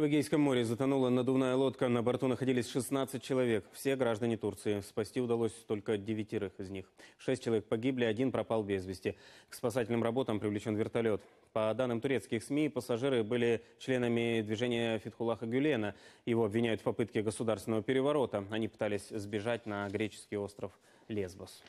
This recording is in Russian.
В Эгейском море затонула надувная лодка. На борту находились 16 человек. Все граждане Турции. Спасти удалось только девятерых из них. Шесть человек погибли, один пропал без вести. К спасательным работам привлечен вертолет. По данным турецких СМИ, пассажиры были членами движения Фитхулаха Гюлена. Его обвиняют в попытке государственного переворота. Они пытались сбежать на греческий остров Лесбос.